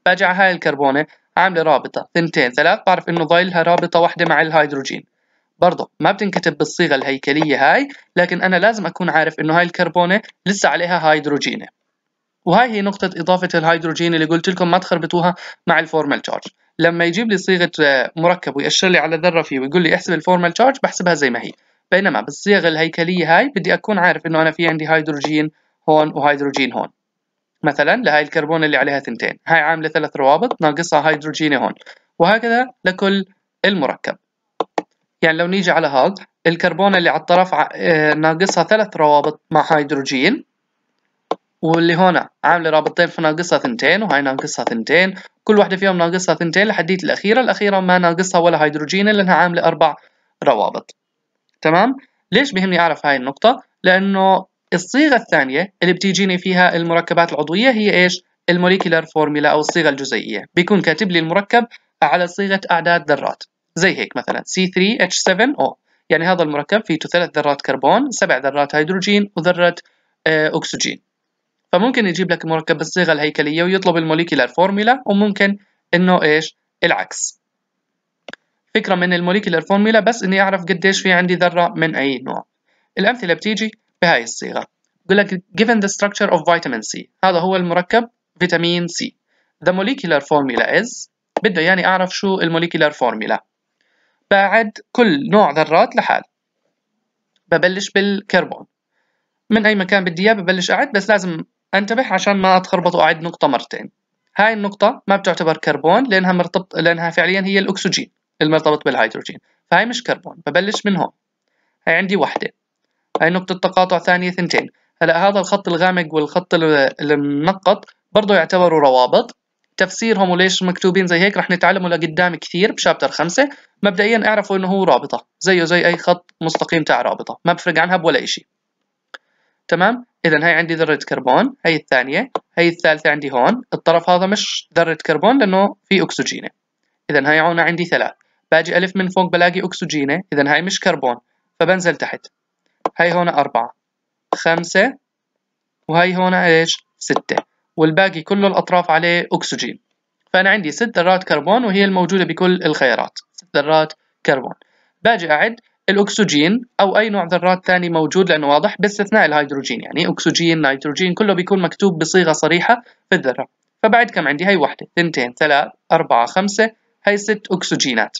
باجي على هاي الكربونة عاملة رابطة ثنتين ثلاث بعرف إنه ضايلها رابطة واحدة مع الهيدروجين برضه ما بتنكتب بالصيغة الهيكلية هاي لكن أنا لازم أكون عارف إنه هاي الكربونة لسه عليها هيدروجينة وهاي هي نقطة إضافة الهيدروجين اللي قلت لكم ما تخربطوها مع الفورمال تشارج لما يجيب لي صيغة آه، مركب ويأشر لي على ذرة فيه ويقول لي احسب الفورمال تشارج بحسبها زي ما هي بينما بالصيغة الهيكلية هاي بدي أكون عارف إنه أنا في عندي هيدروجين هون وهيدروجين هون مثلا لهاي الكربون اللي عليها ثنتين هاي عاملة ثلاث روابط ناقصها هيدروجيني هون وهكذا لكل المركب يعني لو نيجي على هذا الكربون اللي على الطرف آه، ناقصها ثلاث روابط مع هيدروجين واللي هنا عامله رابطتين فناقصها ثنتين وهي ناقصها ثنتين كل واحده فيهم ناقصها ثنتين لحديت الاخيره الاخيره ما ناقصها ولا هيدروجين لانها عامله اربع روابط تمام ليش بهمني اعرف هاي النقطه لانه الصيغة الثانية اللي بتيجيني فيها المركبات العضوية هي إيش؟ الموليكيولار فورميلا أو الصيغة الجزيئية بيكون كاتب لي المركب على صيغة أعداد ذرات زي هيك مثلا C3H7O يعني هذا المركب فيه ثلاث ذرات كربون سبع ذرات هيدروجين وذرة آه، أكسجين فممكن يجيب لك المركب بالصيغة الهيكلية ويطلب الموليكيولار فورميلا وممكن إنه إيش؟ العكس فكرة من الموليكيولار فورميلا بس إني أعرف قديش في عندي ذرة من أي نوع الأمثلة بتيجي بهاي الصيغة بقول لك given the structure of vitamin C هذا هو المركب فيتامين C the molecular formula is بده يعني أعرف شو الموليكيولار فورميلا بعد كل نوع ذرات لحال ببلش بالكربون من أي مكان بدي إياه ببلش أعد بس لازم أنتبه عشان ما أتخربط وأعد نقطة مرتين هاي النقطة ما بتعتبر كربون لأنها مرتبط لأنها فعليا هي الأكسجين المرتبط بالهيدروجين فهي مش كربون ببلش من هون هاي عندي وحدة هاي نقطة تقاطع ثانية ثنتين هلا هذا الخط الغامق والخط المنقط برضه يعتبروا روابط تفسيرهم وليش مكتوبين زي هيك رح نتعلمه لقدام كثير بشابتر خمسة مبدئيا اعرفوا انه هو رابطة زيه زي اي خط مستقيم تاع رابطة ما بفرق عنها بولا اشي تمام اذا هاي عندي ذرة كربون هاي الثانية هاي الثالثة عندي هون الطرف هذا مش ذرة كربون لانه في اكسجينة اذا هاي عونة عندي ثلاث باجي الف من فوق بلاقي اكسجينة اذا هاي مش كربون فبنزل تحت هاي هون أربعة خمسة وهي هون إيش ستة والباقي كله الأطراف عليه أكسجين فأنا عندي ست ذرات كربون وهي الموجودة بكل الخيارات ست ذرات كربون باجي أعد الأكسجين أو أي نوع ذرات ثاني موجود لأنه واضح باستثناء الهيدروجين يعني أكسجين نيتروجين كله بيكون مكتوب بصيغة صريحة في الذرة فبعد كم عندي هي واحدة ثنتين ثلاث أربعة خمسة هي ست أكسجينات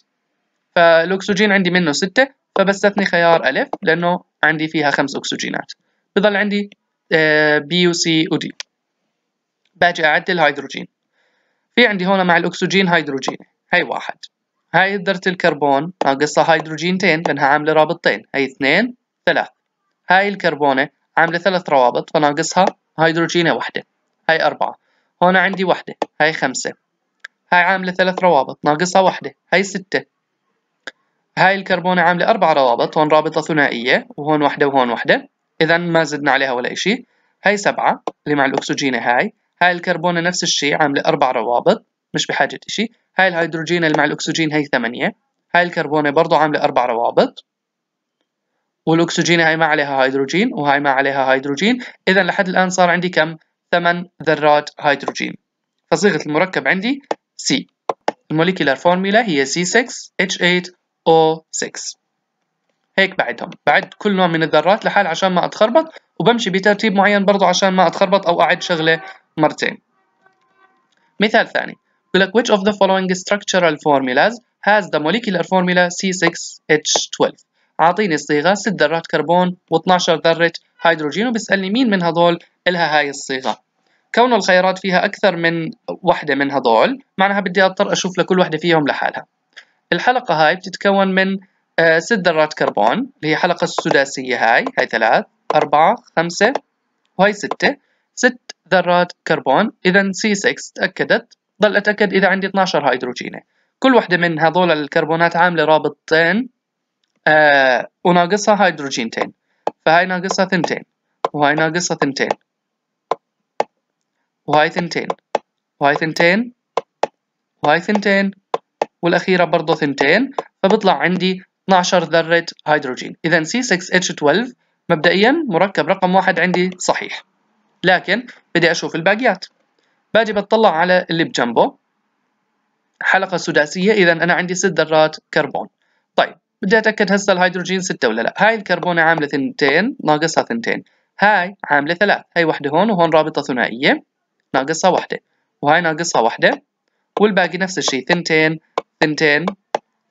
فالأكسجين عندي منه ستة فبستثني خيار ألف لأنه عندي فيها خمس أكسجينات بضل عندي بي وسي ودي باجي أعدل هيدروجين في عندي هون مع الأكسجين هيدروجين هي واحد هاي ذرة الكربون ناقصها هيدروجينتين لأنها عاملة رابطتين هي اثنين ثلاث هاي الكربونة عاملة ثلاث روابط فناقصها هيدروجينة واحدة هاي أربعة هون عندي واحدة هاي خمسة هاي عاملة ثلاث روابط ناقصها واحدة هاي ستة هاي الكربونة عاملة أربع روابط هون رابطة ثنائية وهون وحدة وهون وحدة إذا ما زدنا عليها ولا إشي هاي سبعة اللي مع الأكسجينة هاي هاي الكربونة نفس الشيء عاملة أربع روابط مش بحاجة إشي هاي الهيدروجين اللي مع الأكسجين هاي ثمانية هاي الكربونة برضو عاملة أربع روابط والأكسجين هاي ما عليها هيدروجين وهاي ما عليها هيدروجين إذا لحد الآن صار عندي كم؟ ثمان ذرات هيدروجين فصيغة المركب عندي C الموليكيولار فورميلا هي C6H8 O6 هيك بعدهم بعد كل نوع من الذرات لحال عشان ما اتخربط وبمشي بترتيب معين برضو عشان ما اتخربط او اعد شغله مرتين مثال ثاني بقول لك which of the following structural formulas has the molecular formula C6H12 عاطيني الصيغه 6 ذرات كربون و12 ذره هيدروجين وبيسالني مين من هذول لها هاي الصيغه كون الخيارات فيها اكثر من وحده من هذول معناها بدي اضطر اشوف لكل وحده فيهم لحالها الحلقة هاي بتتكون من آه، ست ذرات كربون اللي هي حلقة السداسية هاي هاي ثلاث أربعة خمسة وهاي ستة ست ذرات كربون إذا سي 6 تأكدت ضل أتأكد إذا عندي 12 هيدروجينة كل واحدة من هذول الكربونات عاملة رابطتين آه وناقصها هيدروجينتين فهاي ناقصها ثنتين وهاي ناقصها ثنتين وهاي ثنتين وهاي ثنتين وهاي ثنتين والأخيرة برضه ثنتين فبطلع عندي 12 ذرة هيدروجين إذا C6H12 مبدئيا مركب رقم واحد عندي صحيح لكن بدي أشوف الباقيات باجي بتطلع على اللي بجنبه حلقة سداسية إذا أنا عندي ست ذرات كربون طيب بدي أتأكد هسه الهيدروجين ستة ولا لا هاي الكربونة عاملة ثنتين ناقصها ثنتين هاي عاملة ثلاث هاي وحده هون وهون رابطة ثنائية ناقصها وحده وهاي ناقصها وحده والباقي نفس الشيء ثنتين ثنتين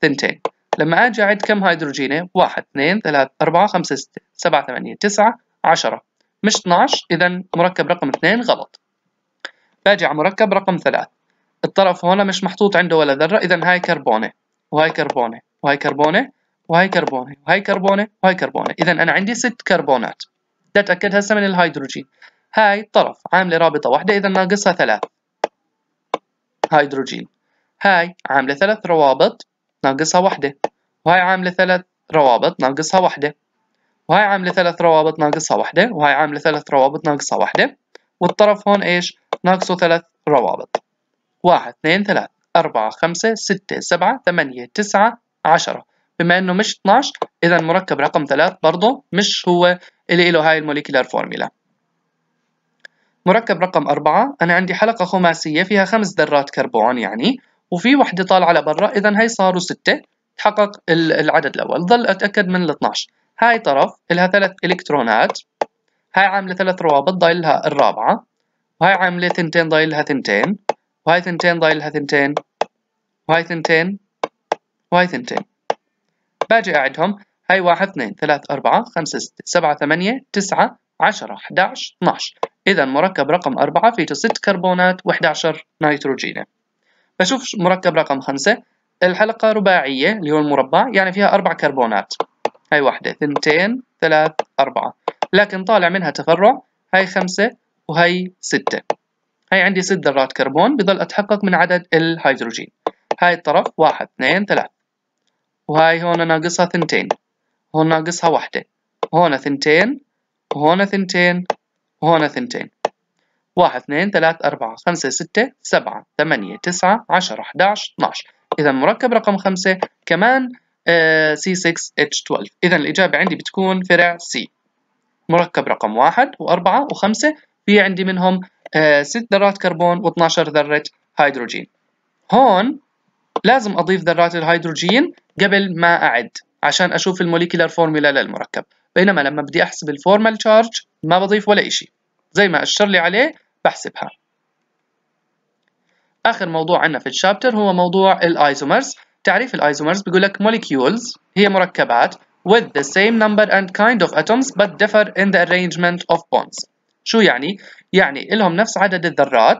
ثنتين لما اجي اعد كم هيدروجينه واحد اثنين ثلاث أربعة خمسة ستة سبعة ثمانية تسعة عشرة مش 12 إذا مركب رقم اثنين غلط باجي على مركب رقم ثلاث الطرف هون مش محطوط عنده ولا ذرة إذا هاي كربونة وهاي كربونة وهاي كربونة وهي كربونة وهي كربونة وهي كربونة إذا أنا عندي ست كربونات بدي أتأكد هسا من الهيدروجين هاي طرف عاملة رابطة واحدة إذا ناقصها ثلاث هيدروجين هاي عاملة ثلاث روابط ناقصها واحدة وهاي عاملة ثلاث روابط ناقصها واحدة وهاي عاملة ثلاث روابط ناقصها واحدة وهاي عاملة ثلاث روابط ناقصها واحدة والطرف هون إيش ناقصه ثلاث روابط واحد اثنين ثلاث أربعة خمسة ستة سبعة ثمانية تسعة عشرة بما إنه مش 12 إذا مركب رقم ثلاث برضه مش هو اللي له هاي الموليكيولار فورميلا مركب رقم أربعة أنا عندي حلقة خماسية فيها خمس ذرات كربون يعني وفي وحده طالعه لبرا اذا هي صاروا سته تحقق العدد الاول ظل اتاكد من ال 12 هاي طرف لها ثلاث الكترونات هاي عامله ثلاث روابط ضايل لها الرابعه وهاي عامله ثنتين ضايل لها ثنتين وهاي ثنتين ضايل لها ثنتين وهاي ثنتين وهاي ثنتين باجي أعدهم هاي واحد اثنين ثلاث أربعة خمسة ستة سبعة ثمانية تسعة عشرة 11 12 إذا مركب رقم أربعة فيه ست كربونات و11 نيتروجينات فشوف مركب رقم خمسة الحلقة رباعية اللي هو المربع يعني فيها أربع كربونات هاي واحدة ثنتين ثلاث أربعة لكن طالع منها تفرع هاي خمسة وهي ستة هاي عندي ست ذرات كربون بضل أتحقق من عدد الهيدروجين هاي الطرف واحد اثنين ثلاث وهاي هون ناقصها ثنتين هون ناقصها واحدة هون ثنتين وهون ثنتين وهون ثنتين 1 2 3 4 5 6 7 8 9 10 11 12 اذا مركب رقم 5 كمان آه، C6H12 اذا الاجابه عندي بتكون فرع سي مركب رقم 1 و4 و5 في عندي منهم 6 آه، ذرات كربون و12 ذره هيدروجين هون لازم اضيف ذرات الهيدروجين قبل ما اعد عشان اشوف الموليكيولر فورمولا للمركب بينما لما بدي احسب الفورمال تشارج ما بضيف ولا شيء زي ما أشر لي عليه بحسبها آخر موضوع عندنا في الشابتر هو موضوع الأيزومرز تعريف الأيزومرز بيقول لك molecules هي مركبات with the same number and kind of atoms but differ in the arrangement of bonds شو يعني؟ يعني الهم نفس عدد الذرات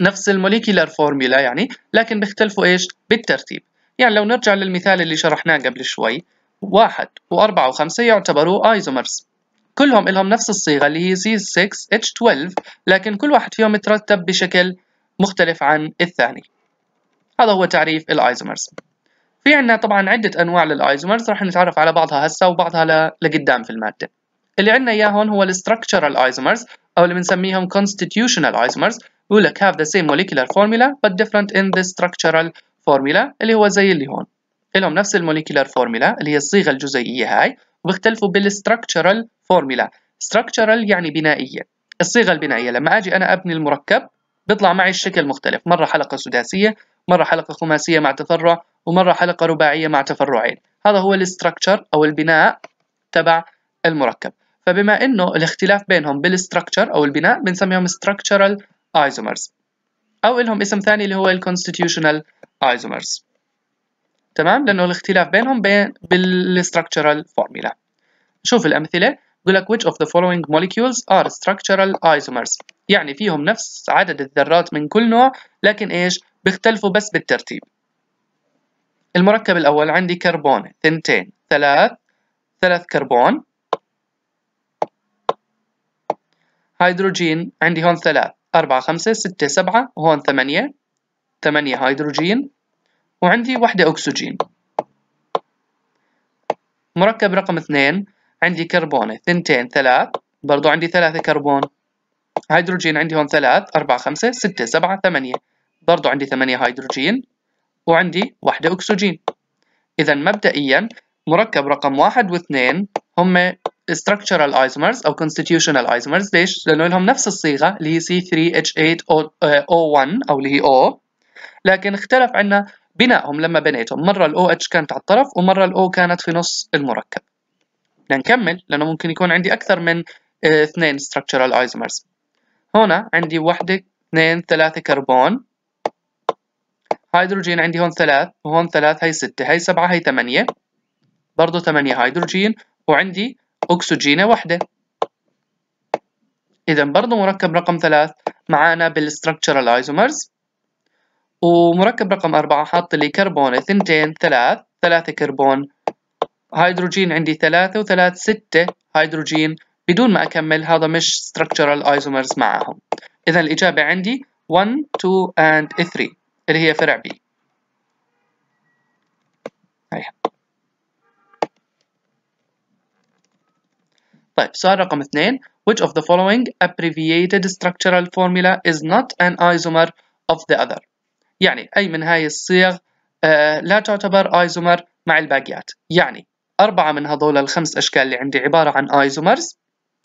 نفس الموليكيولر فورميلا يعني لكن بيختلفوا ايش؟ بالترتيب يعني لو نرجع للمثال اللي شرحناه قبل شوي واحد وأربعة وخمسة يعتبروا ايزومرز كلهم لهم نفس الصيغة اللي هي C6H12 لكن كل واحد فيهم مترتب بشكل مختلف عن الثاني هذا هو تعريف الايزومرز في عنا طبعا عدة أنواع للايزومرز راح نتعرف على بعضها هسا وبعضها لقدام في المادة اللي عندنا إياه هون هو structural isomers أو اللي بنسميهم constitutional isomers بيقول لك have the same molecular formula but different in ذا structural formula اللي هو زي اللي هون لهم نفس الموليكيولار فورمولا اللي هي الصيغة الجزيئية هاي وبيختلفوا بالستراكشرال فورميلا ستراكشرال يعني بنائيه الصيغه البنائيه لما اجي انا ابني المركب بيطلع معي الشكل مختلف مره حلقه سداسيه مره حلقه خماسيه مع تفرع ومره حلقه رباعيه مع تفرعين هذا هو الاستراكشر او البناء تبع المركب فبما انه الاختلاف بينهم بالاستراكشر او البناء بنسميهم structural isomers او لهم اسم ثاني اللي هو ال constitutional isomers تمام لانه الاختلاف بينهم بين بالستركتشرال فورمولا شوف الامثله بقول لك which of the following molecules are structural isomers يعني فيهم نفس عدد الذرات من كل نوع لكن ايش بيختلفوا بس بالترتيب المركب الاول عندي كربون ثنتين ثلاث ثلاث كربون هيدروجين عندي هون ثلاث أربعة خمسة ستة سبعة وهون ثمانية ثمانية هيدروجين وعندي وحدة أكسجين مركب رقم اثنين عندي كربونة ثنتين ثلاث برضو عندي ثلاثة كربون هيدروجين عندي هون ثلاث أربعة خمسة ستة سبعة ثمانية برضو عندي ثمانية هيدروجين وعندي واحدة أكسجين إذا مبدئيا مركب رقم واحد واثنين هم structural isomers أو constitutional isomers ليش؟ لأنه لهم نفس الصيغة اللي هي C3H8O1 آه، أو اللي هي O لكن اختلف عنا بنائهم لما بنيتهم مرة الـ OH كانت على الطرف ومرة الـ O كانت في نص المركب لنكمل لأنه ممكن يكون عندي أكثر من آه، اثنين structural isomers هنا عندي واحدة اثنين ثلاثة كربون هيدروجين عندي هون ثلاث وهون ثلاث هي ستة هي سبعة هي ثمانية برضه ثمانية هيدروجين وعندي أكسجينة واحدة إذا برضه مركب رقم ثلاث معانا بالstructural isomers ومركب رقم أربعة حاط لي كربون اثنتين ثلاث ثلاثة كربون هيدروجين عندي ثلاثة وثلاث ستة هيدروجين بدون ما أكمل هذا مش structural isomers معهم إذا الإجابة عندي 1 2 and 3 اللي هي فرع B هيها. طيب سؤال رقم اثنين Which of the following abbreviated structural formula is not an isomer of the other يعني أي من هاي الصيغ آه، لا تعتبر ايزومر مع الباقيات يعني أربعة من هذول الخمس أشكال اللي عندي عبارة عن ايزومرز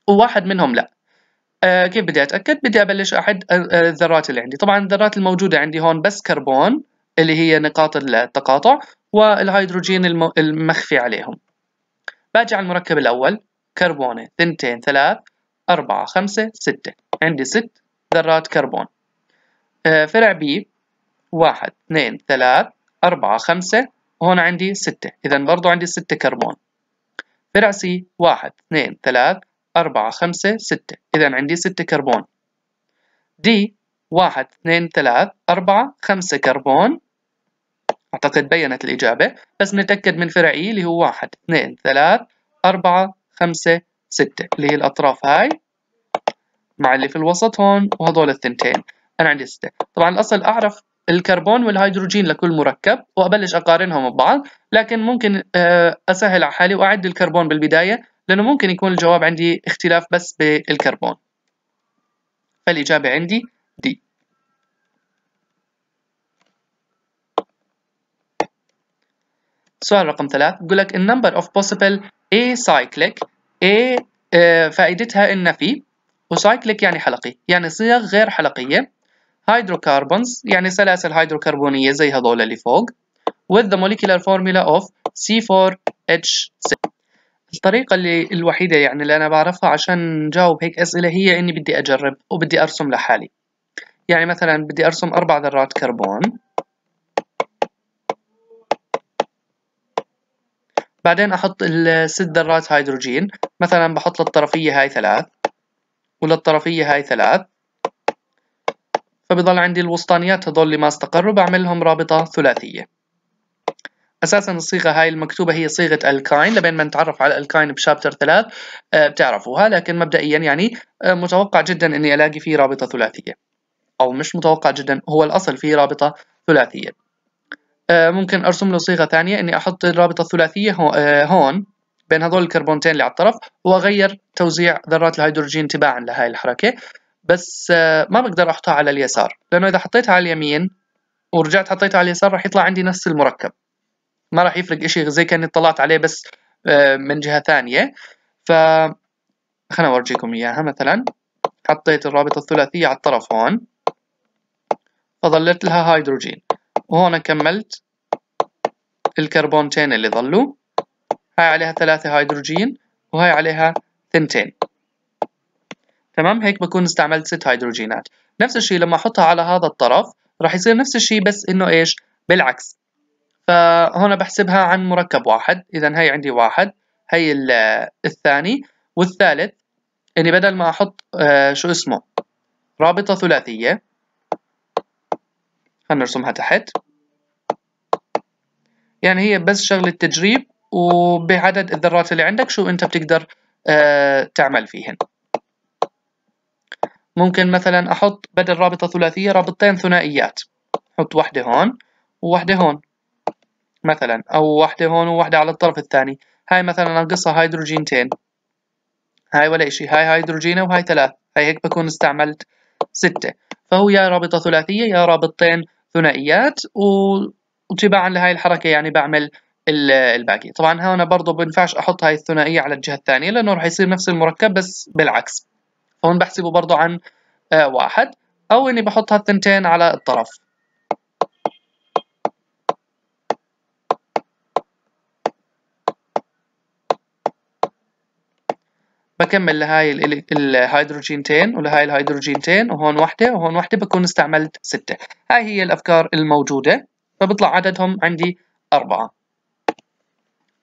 وواحد منهم لا آه، كيف بدي أتأكد؟ بدي أبلش أحد آه، الذرات اللي عندي طبعا الذرات الموجودة عندي هون بس كربون اللي هي نقاط التقاطع والهيدروجين المخفي عليهم باجي على المركب الأول كربونة ثنتين ثلاث أربعة خمسة ستة عندي ست ذرات كربون فرع بي واحد اثنين ثلاث أربعة خمسة هون عندي ستة إذا برضو عندي ستة كربون فرع سي واحد اثنين ثلاث أربعة خمسة ستة إذا عندي ستة كربون دي واحد اثنين ثلاث أربعة خمسة كربون أعتقد بينت الإجابة بس نتأكد من فرعي اللي هو واحد اثنين ثلاث أربعة خمسة ستة اللي هي الأطراف هاي مع اللي في الوسط هون وهذول الثنتين أنا عندي ستة طبعا الأصل أعرف الكربون والهيدروجين لكل مركب وابلش اقارنهم ببعض لكن ممكن آه، اسهل على حالي واعد الكربون بالبدايه لانه ممكن يكون الجواب عندي اختلاف بس بالكربون فالاجابه عندي دي سؤال رقم ثلاث بقول لك النمبر اوف بوسيبل اي سايكليك اي فائدتها النفي وسايكليك يعني حلقي يعني صيغ غير حلقية hydrocarbons يعني سلاسل هيدروكربونية زي هذول اللي فوق with the molecular formula of C4H6 الطريقة اللي الوحيدة يعني اللي أنا بعرفها عشان نجاوب هيك أسئلة هي إني بدي أجرب وبدي أرسم لحالي يعني مثلا بدي أرسم أربع ذرات كربون بعدين أحط الست ذرات هيدروجين مثلا بحط للطرفية هاي ثلاث وللطرفية هاي ثلاث فبضل عندي الوسطانيات هذول اللي ما استقروا بعمل لهم رابطة ثلاثية اساسا الصيغه هاي المكتوبه هي صيغه الكاين لبين ما نتعرف على الكاين بشابتر 3 آه، بتعرفوها لكن مبدئيا يعني آه، متوقع جدا اني الاقي فيه رابطه ثلاثيه او مش متوقع جدا هو الاصل فيه رابطه ثلاثيه آه، ممكن ارسم له صيغه ثانيه اني احط الرابطه الثلاثيه هون بين هذول الكربونتين اللي على الطرف واغير توزيع ذرات الهيدروجين تباعا لهاي الحركه بس آه، ما بقدر احطها على اليسار لانه اذا حطيتها على اليمين ورجعت حطيتها على اليسار راح يطلع عندي نفس المركب ما راح يفرق اشي زي كاني طلعت عليه بس آه، من جهة ثانية ف خليني اورجيكم اياها مثلا حطيت الرابطة الثلاثية على الطرف هون فظلت لها هيدروجين وهون كملت الكربونتين اللي ظلوا هاي عليها ثلاثة هيدروجين وهاي عليها ثنتين تمام هيك بكون استعملت ست هيدروجينات نفس الشيء لما احطها على هذا الطرف راح يصير نفس الشيء بس انه ايش بالعكس فهنا بحسبها عن مركب واحد اذا هي عندي واحد هي الثاني والثالث اني يعني بدل ما احط آه شو اسمه رابطه ثلاثيه خلينا نرسمها تحت يعني هي بس شغله تجريب وبعدد الذرات اللي عندك شو انت بتقدر آه تعمل فيهن ممكن مثلا أحط بدل رابطة ثلاثية رابطتين ثنائيات أحط واحدة هون وواحدة هون مثلا أو واحدة هون وواحدة على الطرف الثاني هاي مثلا أنقصها هيدروجينتين هاي ولا إشي هاي هيدروجينة وهاي ثلاث هاي هيك بكون استعملت ستة فهو يا رابطة ثلاثية يا رابطتين ثنائيات وتباعا لهاي الحركة يعني بعمل الباقي طبعا هنا برضه بنفعش أحط هاي الثنائية على الجهة الثانية لأنه رح يصير نفس المركب بس بالعكس هون بحسبه برضه عن آه، واحد أو إني بحط هالثنتين على الطرف بكمل لهاي الهيدروجينتين ولهاي الهيدروجينتين وهون وحدة وهون وحدة بكون استعملت ستة هاي هي الأفكار الموجودة فبطلع عددهم عندي أربعة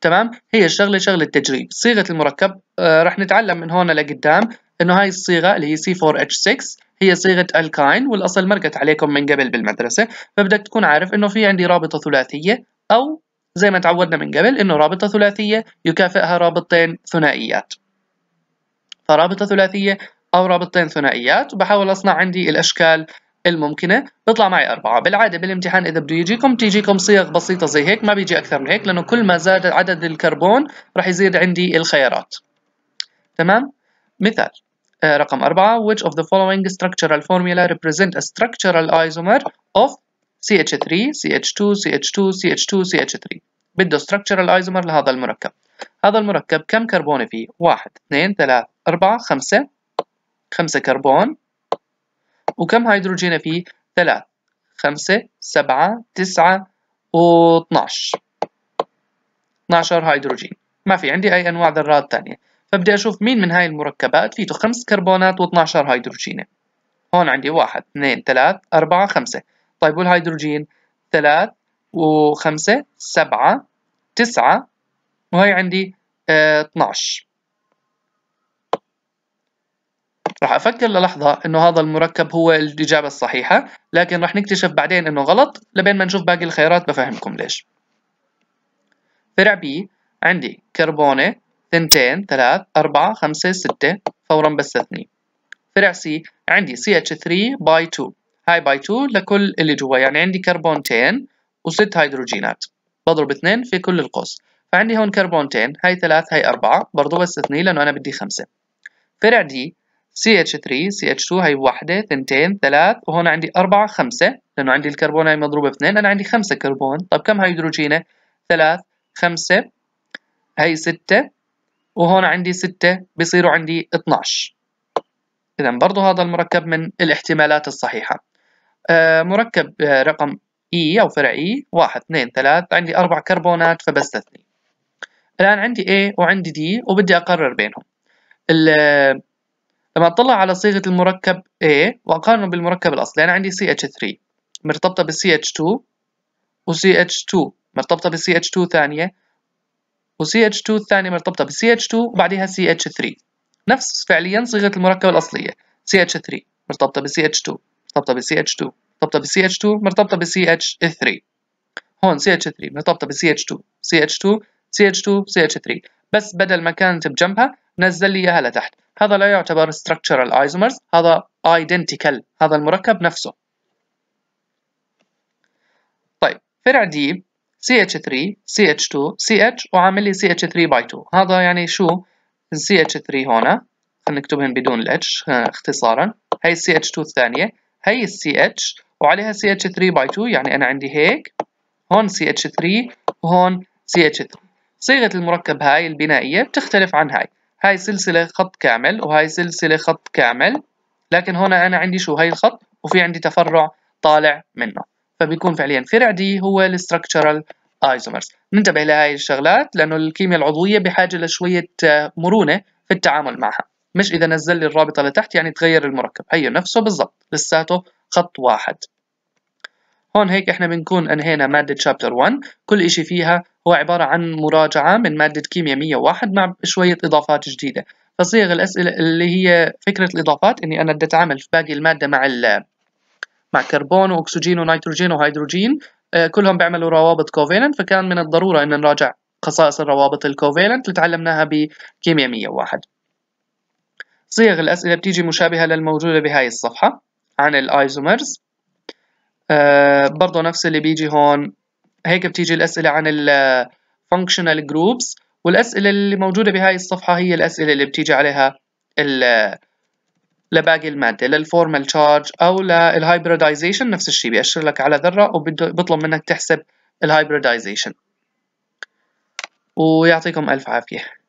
تمام هي الشغلة شغلة تجريب صيغة المركب آه رح نتعلم من هون لقدام انه هاي الصيغه اللي هي C4H6 هي صيغه الكاين والاصل مرقت عليكم من قبل بالمدرسه فبدك تكون عارف انه في عندي رابطه ثلاثيه او زي ما تعودنا من قبل انه رابطه ثلاثيه يكافئها رابطتين ثنائيات فرابطه ثلاثيه او رابطتين ثنائيات وبحاول اصنع عندي الاشكال الممكنه بيطلع معي أربعة بالعاده بالامتحان اذا بده يجيكم تيجيكم صيغ بسيطه زي هيك ما بيجي اكثر من هيك لانه كل ما زاد عدد الكربون راح يزيد عندي الخيارات تمام مثال آه، رقم أربعة which of the following structural formula represent a structural isomer of CH3 CH2 CH2 CH2 CH3 بده structural isomer لهذا المركب هذا المركب كم كربون فيه؟ واحد اثنين ثلاثة أربعة خمسة خمسة كربون وكم هيدروجين فيه؟ ثلاث خمسة سبعة تسعة و 12 12 هيدروجين ما في عندي أي أنواع ذرات تانية فبدي أشوف مين من هاي المركبات فيته خمس كربونات و12 هيدروجينة هون عندي واحد اثنين ثلاث أربعة خمسة طيب والهيدروجين ثلاث وخمسة سبعة تسعة وهي عندي اه 12 راح أفكر للحظة إنه هذا المركب هو الإجابة الصحيحة لكن راح نكتشف بعدين إنه غلط لبين ما نشوف باقي الخيارات بفهمكم ليش فرع بي عندي كربونة ثنتين ثلاث أربعة خمسة ستة فورا بستثني فرع سي عندي CH3 باي 2 هاي باي 2 لكل اللي جوا يعني عندي كربونتين وست هيدروجينات بضرب اثنين في كل القوس فعندي هون كربونتين هاي ثلاث هاي برضو برضه بستثني لأنه أنا بدي خمسة فرع دي CH3 CH2 هي واحدة ثنتين ثلاث وهون عندي أربعة خمسة لأنه عندي الكربون هي مضروبة اثنين أنا عندي خمسة كربون طب كم هيدروجينة؟ ثلاث خمسة هي ستة وهون عندي 6 بصيروا عندي 12 إذا برضو هذا المركب من الاحتمالات الصحيحة آه مركب آه رقم E أو فرع E 1 2 3 عندي أربع كربونات فبستثني الآن عندي A وعندي D وبدي أقرر بينهم آه، لما أطلع على صيغة المركب A وأقارنه بالمركب الأصلي أنا عندي CH3 مرتبطة بال CH2 و CH2 مرتبطة بال CH2 ثانية و CH2 الثانية مرتبطة ب CH2 وبعدها CH3 نفس فعليا صيغة المركب الأصلية CH3 مرتبطة ب CH2 مرتبطة ب CH2 مرتبطة ب CH2 مرتبطة ب CH3 هون CH3 مرتبطة ب CH2 CH2 CH2 CH3 بس بدل ما كانت بجنبها نزل لي اياها لتحت هذا لا يعتبر structural isomers هذا identical هذا المركب نفسه طيب فرع ديب CH3 CH2 CH وعامل لي CH3 by 2 هذا يعني شو CH3 هون خلينا نكتبهم بدون ال H اختصارا هي CH2 الثانية هي CH وعليها CH3 by 2 يعني أنا عندي هيك هون CH3 وهون CH3 صيغة المركب هاي البنائية بتختلف عن هاي هاي سلسلة خط كامل وهاي سلسلة خط كامل لكن هنا أنا عندي شو هاي الخط وفي عندي تفرع طالع منه فبيكون فعليا فرع دي هو الستركتشرال ايزومرز ننتبه لهي الشغلات لانه الكيمياء العضويه بحاجه لشويه آه، مرونه في التعامل معها مش اذا نزل لي الرابطه لتحت يعني تغير المركب هي نفسه بالضبط لساته خط واحد هون هيك احنا بنكون انهينا ماده شابتر 1 كل شيء فيها هو عباره عن مراجعه من ماده كيمياء 101 مع شويه اضافات جديده فصيغ الاسئله اللي هي فكره الاضافات اني انا بدي اتعامل في باقي الماده مع مع كربون واكسجين ونيتروجين وهيدروجين آه، كلهم بيعملوا روابط كوفالنت فكان من الضروره ان نراجع خصائص الروابط الكوفالنت اللي تعلمناها بكيمياء 101 صيغ الاسئله بتيجي مشابهه للموجوده بهاي الصفحه عن الايزومرز آه، برضه نفس اللي بيجي هون هيك بتيجي الاسئله عن الفانكشنال جروبس آه، والاسئله اللي موجوده بهاي الصفحه هي الاسئله اللي بتيجي عليها لباقي الماده للفورمال تشارج او للهايبريدايزيشن نفس الشيء بيأشر لك على ذره وبيطلب منك تحسب الهايبريدايزيشن ويعطيكم الف عافيه